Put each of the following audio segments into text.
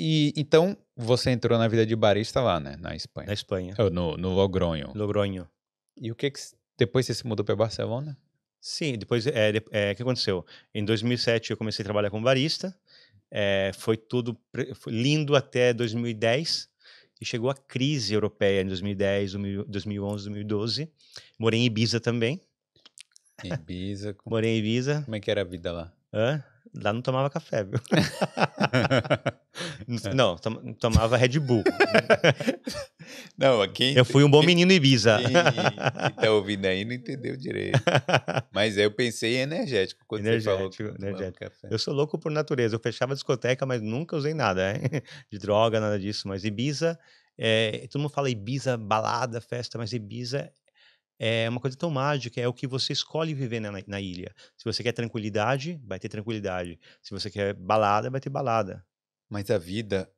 E então você entrou na vida de barista lá, né? Na Espanha. Na Espanha. Oh, no, no Logronho. Logronho. E o que que depois você se mudou para Barcelona? Sim, depois é, é, que aconteceu. Em 2007 eu comecei a trabalhar como barista. É, foi tudo foi lindo até 2010 e chegou a crise europeia em 2010, 2011, 2012. Morei em Ibiza também. Ibiza. Morei em Ibiza. Como é que era a vida lá? Hã? Lá não tomava café, viu? É. Não, tom, tomava Red Bull. não, aqui. eu fui um bom menino Ibiza. Quem, quem tá ouvindo aí não entendeu direito. Mas eu pensei em energético quando energético, você falou. Energético. Café. Eu sou louco por natureza. Eu fechava a discoteca, mas nunca usei nada hein? de droga, nada disso. Mas Ibiza, é, todo mundo fala Ibiza, balada, festa, mas Ibiza é uma coisa tão mágica, é o que você escolhe viver na, na, ilha. Se você quer tranquilidade, vai ter tranquilidade. Se você quer balada, vai ter balada. Mas a vida,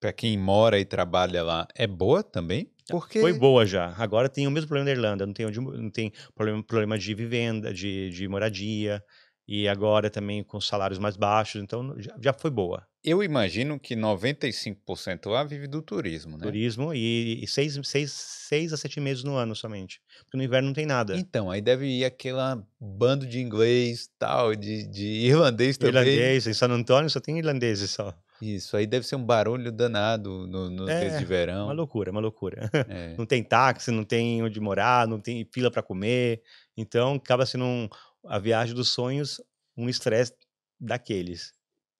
para quem mora e trabalha lá, é boa também? Ah, Porque... Foi boa já. Agora tem o mesmo problema da Irlanda. Não tem, onde, não tem problema, problema de vivenda, de, de moradia. E agora também com salários mais baixos. Então já, já foi boa. Eu imagino que 95% lá vive do turismo, né? Turismo e, e seis, seis, seis a sete meses no ano somente. Porque no inverno não tem nada. Então, aí deve ir aquela bando de inglês, tal, de, de irlandês também. Irlandês, em San Antônio só tem irlandeses só. Isso, aí deve ser um barulho danado no, no é, de verão. Uma loucura, uma loucura. É. Não tem táxi, não tem onde morar, não tem fila para comer. Então, acaba sendo um, a viagem dos sonhos, um estresse daqueles.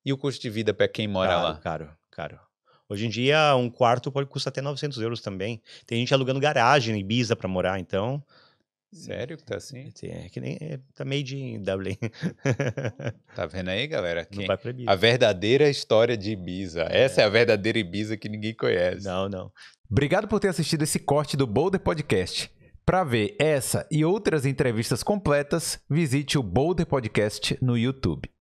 E o custo de vida para quem mora caro, lá? Caro, caro. Hoje em dia, um quarto pode custar até 900 euros também. Tem gente alugando garagem em Ibiza para morar, então... Sério que tá assim? É, é que nem, é, tá meio de Dublin. tá vendo aí, galera? Quem, tá a verdadeira história de Ibiza. É. Essa é a verdadeira Ibiza que ninguém conhece. Não, não. Obrigado por ter assistido esse corte do Boulder Podcast. Para ver essa e outras entrevistas completas, visite o Boulder Podcast no YouTube.